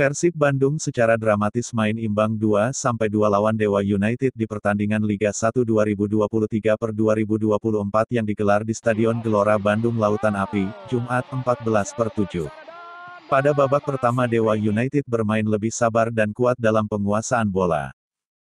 Persib Bandung secara dramatis main imbang 2-2 lawan Dewa United di pertandingan Liga 1 2023 per 2024 yang digelar di Stadion Gelora Bandung Lautan Api, Jumat 14 per 7. Pada babak pertama Dewa United bermain lebih sabar dan kuat dalam penguasaan bola.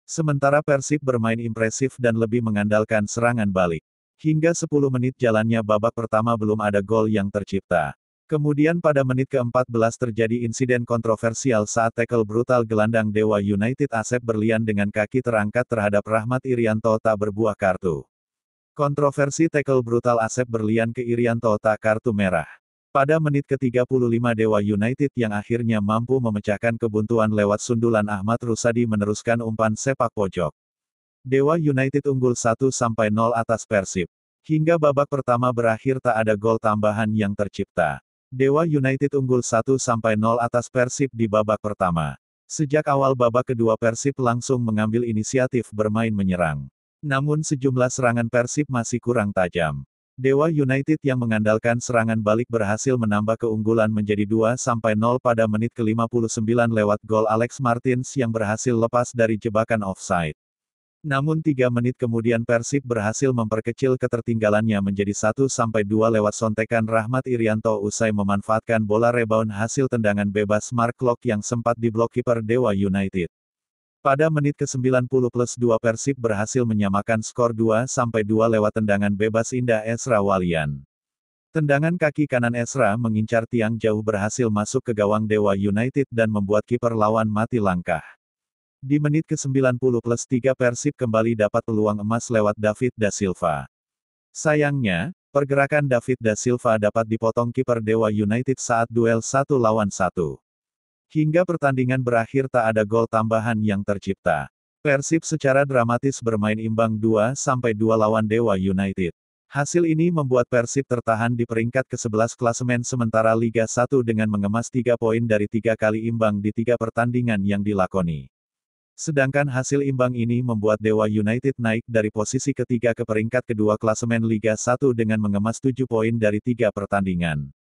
Sementara Persib bermain impresif dan lebih mengandalkan serangan balik. Hingga 10 menit jalannya babak pertama belum ada gol yang tercipta. Kemudian pada menit ke-14 terjadi insiden kontroversial saat tackle brutal gelandang Dewa United Asep Berlian dengan kaki terangkat terhadap Rahmat Irianto tak berbuah kartu. Kontroversi tackle brutal Asep Berlian ke Irianto tak kartu merah. Pada menit ke-35 Dewa United yang akhirnya mampu memecahkan kebuntuan lewat sundulan Ahmad Rusadi meneruskan umpan sepak pojok. Dewa United unggul 1-0 atas Persib. Hingga babak pertama berakhir tak ada gol tambahan yang tercipta. Dewa United unggul 1-0 atas Persib di babak pertama. Sejak awal babak kedua Persib langsung mengambil inisiatif bermain menyerang. Namun sejumlah serangan Persib masih kurang tajam. Dewa United yang mengandalkan serangan balik berhasil menambah keunggulan menjadi 2-0 pada menit ke-59 lewat gol Alex Martins yang berhasil lepas dari jebakan offside. Namun tiga menit kemudian Persib berhasil memperkecil ketertinggalannya menjadi satu sampai dua lewat sontekan Rahmat Irianto usai memanfaatkan bola rebound hasil tendangan bebas Mark Lok yang sempat diblok kiper Dewa United. Pada menit ke-90 plus 2 Persib berhasil menyamakan skor 2-2 lewat tendangan bebas Indah Esra Walian. Tendangan kaki kanan Esra mengincar tiang jauh berhasil masuk ke gawang Dewa United dan membuat kiper lawan mati langkah. Di menit ke-90 plus 3 Persib kembali dapat peluang emas lewat David Da Silva. Sayangnya, pergerakan David Da Silva dapat dipotong kiper Dewa United saat duel satu lawan satu. Hingga pertandingan berakhir tak ada gol tambahan yang tercipta. Persib secara dramatis bermain imbang 2 2 lawan Dewa United. Hasil ini membuat Persib tertahan di peringkat ke-11 klasemen sementara Liga 1 dengan mengemas 3 poin dari 3 kali imbang di 3 pertandingan yang dilakoni. Sedangkan hasil imbang ini membuat Dewa United naik dari posisi ketiga ke peringkat kedua klasemen Liga 1 dengan mengemas 7 poin dari tiga pertandingan.